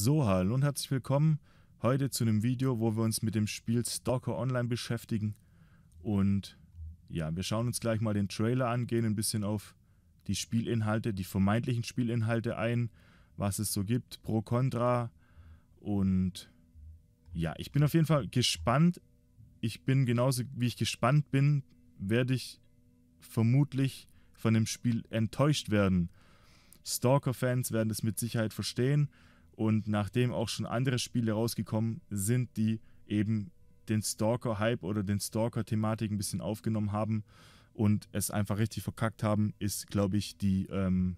So, hallo und herzlich willkommen heute zu einem Video, wo wir uns mit dem Spiel Stalker Online beschäftigen. Und ja, wir schauen uns gleich mal den Trailer an, gehen ein bisschen auf die Spielinhalte, die vermeintlichen Spielinhalte ein, was es so gibt, pro contra. Und ja, ich bin auf jeden Fall gespannt. Ich bin genauso wie ich gespannt bin, werde ich vermutlich von dem Spiel enttäuscht werden. Stalker-Fans werden es mit Sicherheit verstehen und nachdem auch schon andere Spiele rausgekommen sind, die eben den Stalker-Hype oder den Stalker-Thematik ein bisschen aufgenommen haben und es einfach richtig verkackt haben, ist, glaube ich, die, ähm,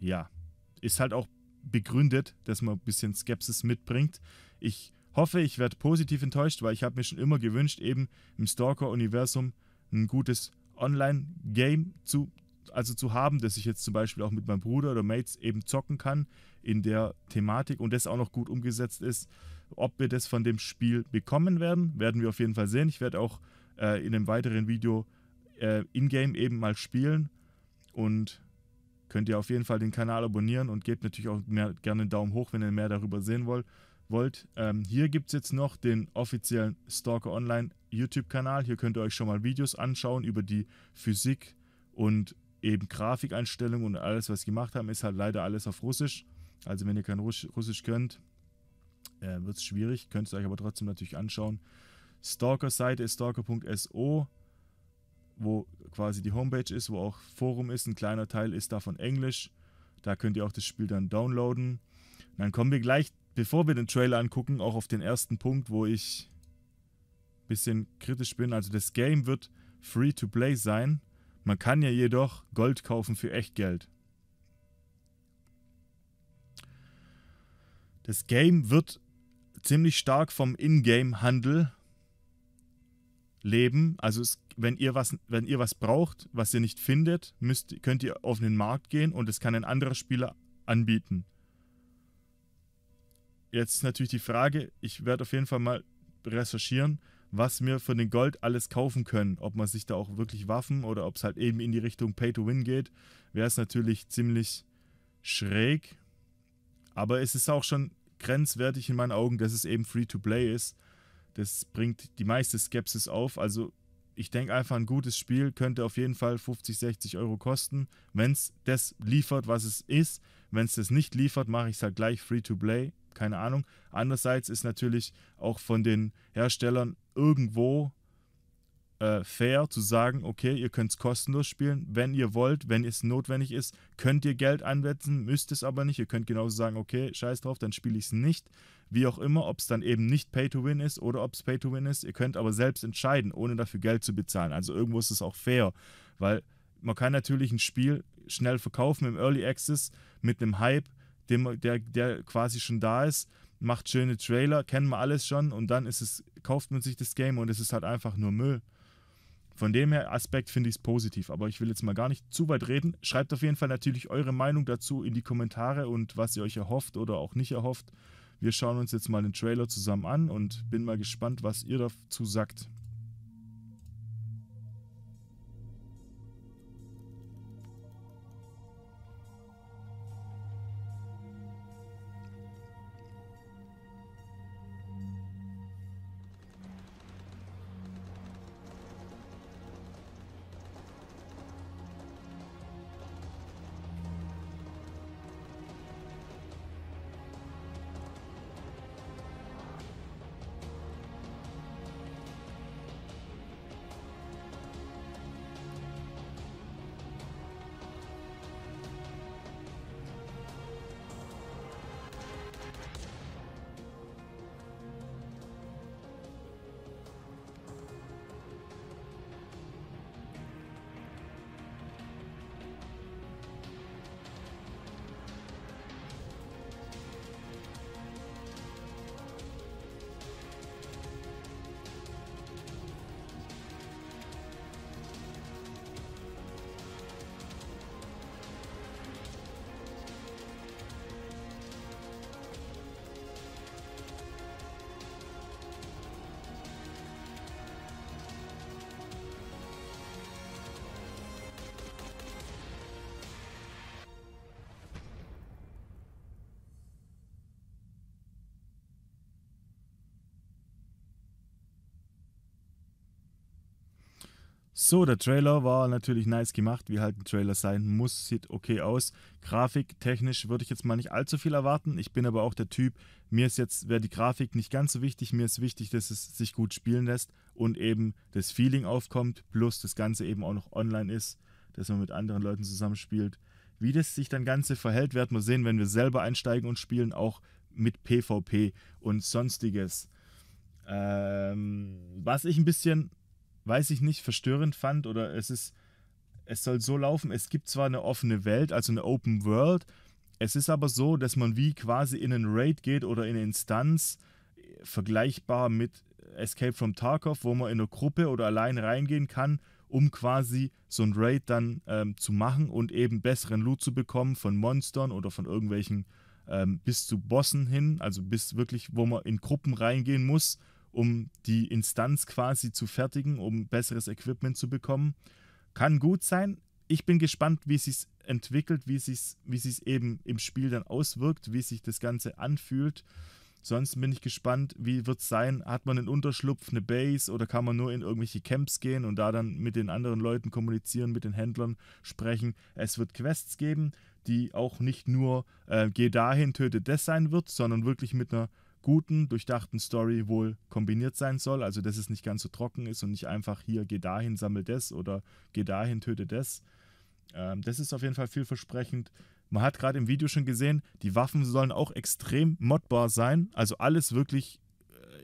ja, ist halt auch begründet, dass man ein bisschen Skepsis mitbringt. Ich hoffe, ich werde positiv enttäuscht, weil ich habe mir schon immer gewünscht, eben im Stalker-Universum ein gutes Online-Game zu also zu haben, dass ich jetzt zum Beispiel auch mit meinem Bruder oder Mates eben zocken kann in der Thematik und das auch noch gut umgesetzt ist. Ob wir das von dem Spiel bekommen werden, werden wir auf jeden Fall sehen. Ich werde auch äh, in einem weiteren Video äh, in-game eben mal spielen und könnt ihr auf jeden Fall den Kanal abonnieren und gebt natürlich auch mehr, gerne einen Daumen hoch, wenn ihr mehr darüber sehen wollt. wollt. Ähm, hier gibt es jetzt noch den offiziellen Stalker Online YouTube-Kanal. Hier könnt ihr euch schon mal Videos anschauen über die Physik und eben Grafikeinstellungen und alles, was sie gemacht haben, ist halt leider alles auf Russisch. Also wenn ihr kein Russ Russisch könnt, äh, wird es schwierig. Könnt ihr euch aber trotzdem natürlich anschauen. Stalker-Seite ist stalker.so, wo quasi die Homepage ist, wo auch Forum ist. Ein kleiner Teil ist davon Englisch. Da könnt ihr auch das Spiel dann downloaden. Und dann kommen wir gleich, bevor wir den Trailer angucken, auch auf den ersten Punkt, wo ich ein bisschen kritisch bin. Also das Game wird free to play sein man kann ja jedoch Gold kaufen für Echtgeld. Das Game wird ziemlich stark vom Ingame-Handel leben. Also es, wenn, ihr was, wenn ihr was braucht, was ihr nicht findet, müsst, könnt ihr auf den Markt gehen und es kann ein anderer Spieler anbieten. Jetzt ist natürlich die Frage, ich werde auf jeden Fall mal recherchieren, was wir für den Gold alles kaufen können. Ob man sich da auch wirklich Waffen oder ob es halt eben in die Richtung Pay to Win geht, wäre es natürlich ziemlich schräg. Aber es ist auch schon grenzwertig in meinen Augen, dass es eben Free to Play ist. Das bringt die meiste Skepsis auf. Also ich denke einfach, ein gutes Spiel könnte auf jeden Fall 50, 60 Euro kosten. Wenn es das liefert, was es ist. Wenn es das nicht liefert, mache ich es halt gleich Free to Play. Keine Ahnung. Andererseits ist natürlich auch von den Herstellern irgendwo äh, fair zu sagen, okay, ihr könnt es kostenlos spielen, wenn ihr wollt, wenn es notwendig ist, könnt ihr Geld einsetzen, müsst es aber nicht. Ihr könnt genauso sagen, okay, scheiß drauf, dann spiele ich es nicht. Wie auch immer, ob es dann eben nicht Pay-to-Win ist oder ob es Pay-to-Win ist, ihr könnt aber selbst entscheiden, ohne dafür Geld zu bezahlen. Also irgendwo ist es auch fair, weil man kann natürlich ein Spiel schnell verkaufen im Early Access mit einem Hype, dem, der, der quasi schon da ist macht schöne Trailer, kennen wir alles schon und dann ist es, kauft man sich das Game und es ist halt einfach nur Müll. Von dem her Aspekt finde ich es positiv, aber ich will jetzt mal gar nicht zu weit reden. Schreibt auf jeden Fall natürlich eure Meinung dazu in die Kommentare und was ihr euch erhofft oder auch nicht erhofft. Wir schauen uns jetzt mal den Trailer zusammen an und bin mal gespannt, was ihr dazu sagt. So, der Trailer war natürlich nice gemacht, wie halt ein Trailer sein muss, sieht okay aus. Grafik, technisch würde ich jetzt mal nicht allzu viel erwarten. Ich bin aber auch der Typ, mir ist jetzt, wäre die Grafik nicht ganz so wichtig, mir ist wichtig, dass es sich gut spielen lässt und eben das Feeling aufkommt, plus das Ganze eben auch noch online ist, dass man mit anderen Leuten zusammenspielt. Wie das sich dann Ganze verhält, werden wir sehen, wenn wir selber einsteigen und spielen, auch mit PvP und sonstiges. Ähm, was ich ein bisschen weiß ich nicht, verstörend fand oder es ist, es soll so laufen, es gibt zwar eine offene Welt, also eine Open World, es ist aber so, dass man wie quasi in einen Raid geht oder in eine Instanz, äh, vergleichbar mit Escape from Tarkov, wo man in eine Gruppe oder allein reingehen kann, um quasi so ein Raid dann ähm, zu machen und eben besseren Loot zu bekommen von Monstern oder von irgendwelchen ähm, bis zu Bossen hin, also bis wirklich, wo man in Gruppen reingehen muss um die Instanz quasi zu fertigen, um besseres Equipment zu bekommen. Kann gut sein. Ich bin gespannt, wie es sich entwickelt, wie es sich wie es eben im Spiel dann auswirkt, wie sich das Ganze anfühlt. Sonst bin ich gespannt, wie wird es sein? Hat man einen Unterschlupf, eine Base oder kann man nur in irgendwelche Camps gehen und da dann mit den anderen Leuten kommunizieren, mit den Händlern sprechen? Es wird Quests geben, die auch nicht nur äh, geh dahin, töte das sein wird, sondern wirklich mit einer guten, durchdachten Story wohl kombiniert sein soll. Also, dass es nicht ganz so trocken ist und nicht einfach hier, geh dahin, sammel das oder geh dahin, töte das. Ähm, das ist auf jeden Fall vielversprechend. Man hat gerade im Video schon gesehen, die Waffen sollen auch extrem modbar sein. Also alles wirklich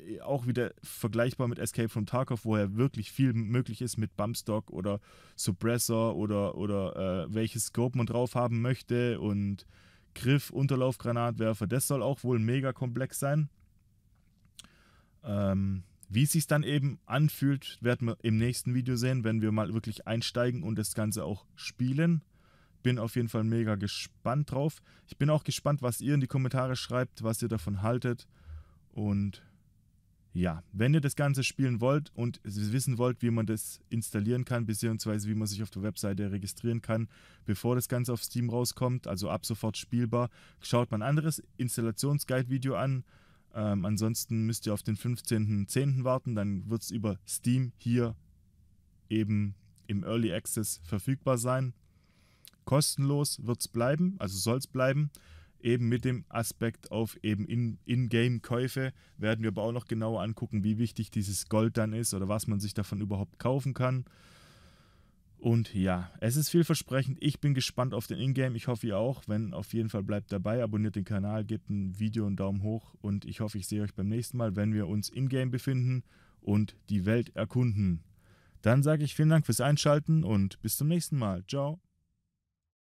äh, auch wieder vergleichbar mit Escape from Tarkov, wo ja wirklich viel möglich ist mit Bumpstock oder Suppressor oder, oder äh, welches Scope man drauf haben möchte und Griff, Unterlaufgranatwerfer, das soll auch wohl mega komplex sein. Ähm, wie es sich dann eben anfühlt, werden wir im nächsten Video sehen, wenn wir mal wirklich einsteigen und das Ganze auch spielen. Bin auf jeden Fall mega gespannt drauf. Ich bin auch gespannt, was ihr in die Kommentare schreibt, was ihr davon haltet. Und ja, wenn ihr das Ganze spielen wollt und wissen wollt, wie man das installieren kann, beziehungsweise wie man sich auf der Webseite registrieren kann, bevor das Ganze auf Steam rauskommt, also ab sofort spielbar, schaut mal ein anderes Installationsguide-Video an. Ähm, ansonsten müsst ihr auf den 15.10. warten, dann wird es über Steam hier eben im Early Access verfügbar sein. Kostenlos wird es bleiben, also soll es bleiben eben mit dem Aspekt auf eben In-Game-Käufe in werden wir aber auch noch genauer angucken, wie wichtig dieses Gold dann ist oder was man sich davon überhaupt kaufen kann. Und ja, es ist vielversprechend. Ich bin gespannt auf den Ingame. Ich hoffe ihr auch. Wenn, auf jeden Fall bleibt dabei. Abonniert den Kanal, gebt ein Video einen Daumen hoch. Und ich hoffe, ich sehe euch beim nächsten Mal, wenn wir uns Ingame befinden und die Welt erkunden. Dann sage ich vielen Dank fürs Einschalten und bis zum nächsten Mal. Ciao.